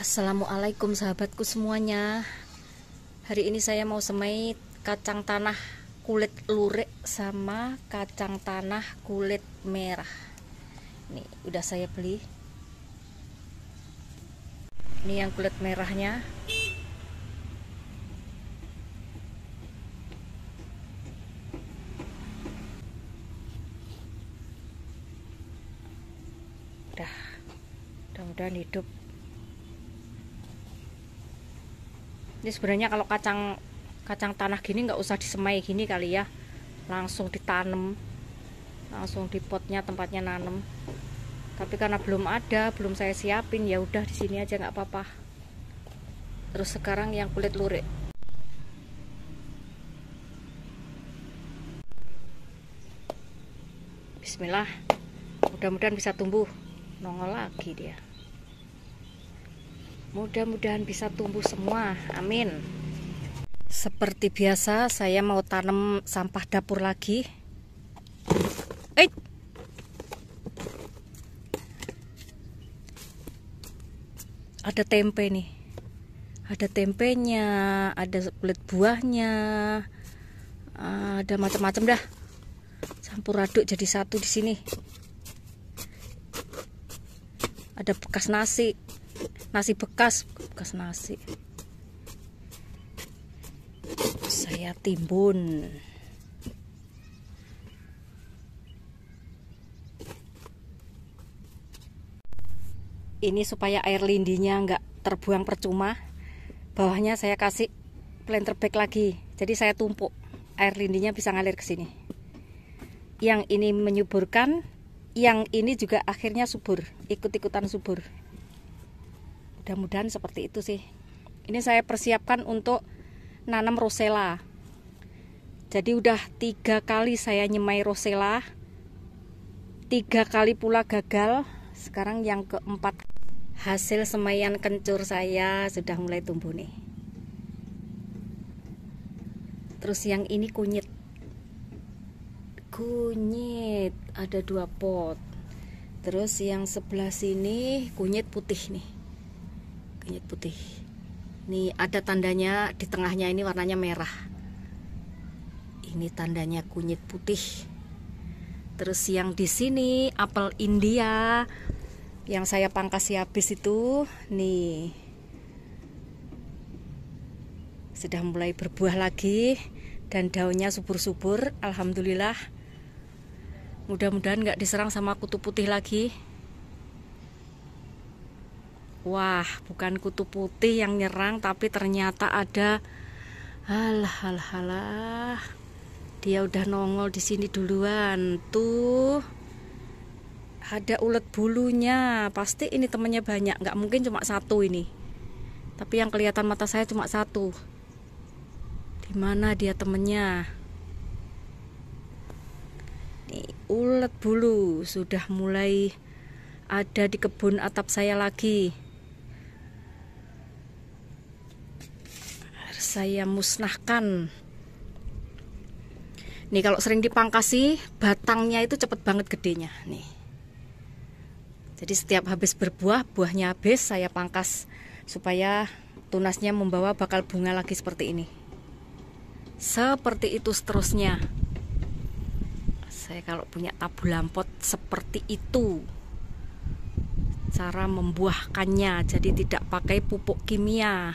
Assalamualaikum sahabatku semuanya Hari ini saya mau semai kacang tanah kulit lurik sama kacang tanah kulit merah Ini udah saya beli Ini yang kulit merahnya Udah mudah-mudahan hidup ini sebenarnya kalau kacang kacang tanah gini nggak usah disemai gini kali ya langsung ditanam langsung di potnya tempatnya nanam tapi karena belum ada belum saya siapin ya udah di sini aja nggak apa-apa terus sekarang yang kulit lurik Bismillah mudah-mudahan bisa tumbuh nongol lagi dia Mudah-mudahan bisa tumbuh semua. Amin. Seperti biasa, saya mau tanam sampah dapur lagi. Eh. Ada tempe nih. Ada tempenya, ada kulit buahnya. Ah, ada macam-macam dah. Campur aduk jadi satu di sini. Ada bekas nasi nasi bekas bekas nasi saya timbun ini supaya air lindinya nggak terbuang percuma bawahnya saya kasih planter bag lagi jadi saya tumpuk air lindinya bisa ngalir ke sini yang ini menyuburkan yang ini juga akhirnya subur ikut-ikutan subur mudah-mudahan seperti itu sih ini saya persiapkan untuk nanam rosella jadi udah tiga kali saya nyemai rosella tiga kali pula gagal sekarang yang keempat hasil semaian kencur saya sudah mulai tumbuh nih terus yang ini kunyit kunyit ada dua pot terus yang sebelah sini kunyit putih nih kunyit putih ini ada tandanya di tengahnya ini warnanya merah ini tandanya kunyit putih terus yang di sini apel India yang saya pangkas habis itu nih sudah mulai berbuah lagi dan daunnya subur-subur alhamdulillah mudah-mudahan nggak diserang sama kutu putih lagi Wah, bukan kutu putih yang nyerang, tapi ternyata ada halah, halah, halah. Dia udah nongol di sini duluan. Tuh. Ada ulet bulunya. Pasti ini temennya banyak, nggak mungkin cuma satu ini. Tapi yang kelihatan mata saya cuma satu. Di mana dia temennya? Nih, ulet bulu sudah mulai ada di kebun atap saya lagi. saya musnahkan nih kalau sering dipangkasi batangnya itu cepet banget gedenya nih jadi setiap habis berbuah buahnya habis saya pangkas supaya tunasnya membawa bakal bunga lagi seperti ini seperti itu seterusnya saya kalau punya tabu lampot seperti itu cara membuahkannya jadi tidak pakai pupuk kimia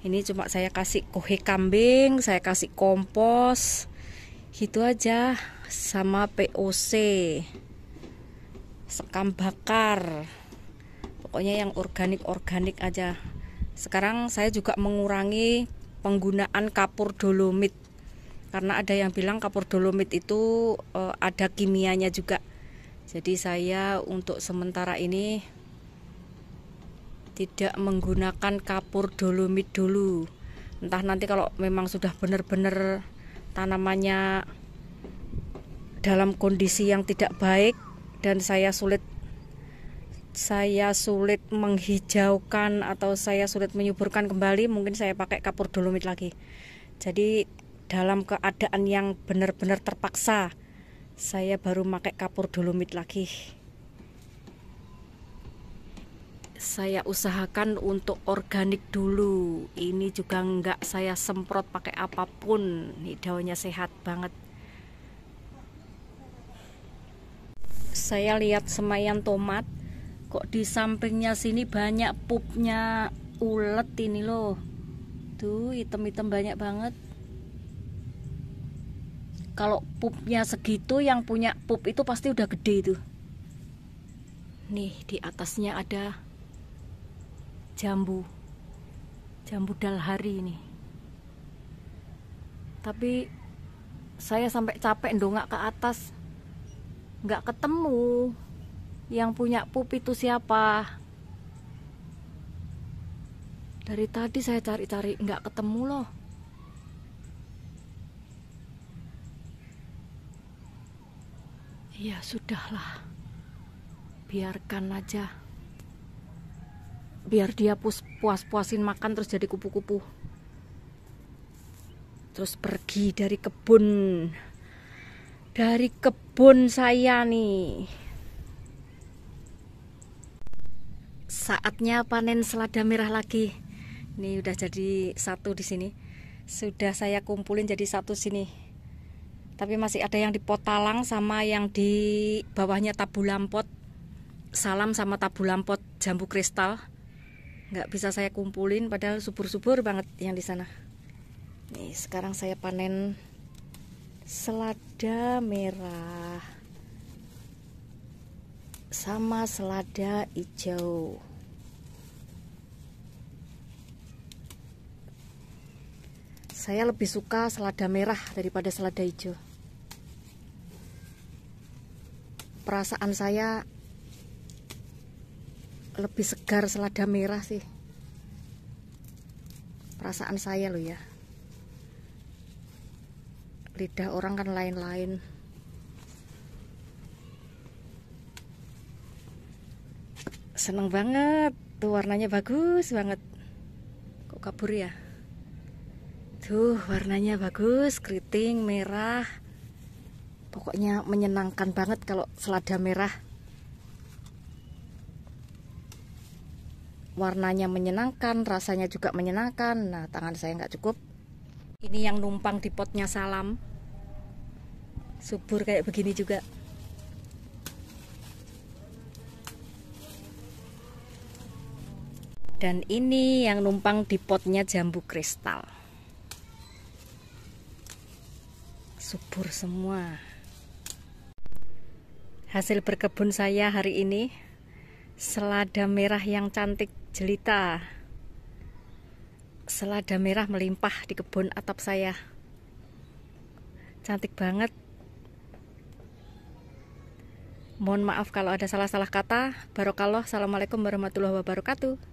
ini cuma saya kasih kohe kambing saya kasih kompos gitu aja sama POC sekam bakar pokoknya yang organik-organik aja sekarang saya juga mengurangi penggunaan kapur dolomit karena ada yang bilang kapur dolomit itu eh, ada kimianya juga jadi saya untuk sementara ini tidak menggunakan kapur dolomit dulu entah nanti kalau memang sudah benar-benar tanamannya dalam kondisi yang tidak baik dan saya sulit saya sulit menghijaukan atau saya sulit menyuburkan kembali mungkin saya pakai kapur dolomit lagi jadi dalam keadaan yang benar-benar terpaksa saya baru pakai kapur dolomit lagi saya usahakan untuk organik dulu ini juga enggak saya semprot pakai apapun ini daunnya sehat banget saya lihat semayan tomat kok di sampingnya sini banyak pupnya ulet ini loh tuh item-item banyak banget kalau pupnya segitu yang punya pup itu pasti udah gede itu. nih di atasnya ada jambu jambu dal hari ini tapi saya sampai capek dongak ke atas nggak ketemu yang punya pup itu siapa dari tadi saya cari-cari nggak ketemu loh ya sudahlah biarkan aja biar dia puas-puasin makan terus jadi kupu-kupu terus pergi dari kebun dari kebun saya nih saatnya panen selada merah lagi ini udah jadi satu di sini sudah saya kumpulin jadi satu sini tapi masih ada yang di pot talang sama yang di bawahnya tabu lampot salam sama tabu lampot jambu kristal nggak bisa saya kumpulin padahal subur-subur banget yang di sana nih sekarang saya panen selada merah sama selada hijau saya lebih suka selada merah daripada selada hijau perasaan saya lebih segar selada merah sih perasaan saya loh ya lidah orang kan lain-lain seneng banget tuh warnanya bagus banget kok kabur ya tuh warnanya bagus keriting merah pokoknya menyenangkan banget kalau selada merah warnanya menyenangkan rasanya juga menyenangkan nah tangan saya nggak cukup ini yang numpang di potnya salam subur kayak begini juga dan ini yang numpang di potnya jambu kristal subur semua hasil berkebun saya hari ini selada merah yang cantik jelita selada merah melimpah di kebun atap saya cantik banget mohon maaf kalau ada salah-salah kata barokallah assalamualaikum warahmatullahi wabarakatuh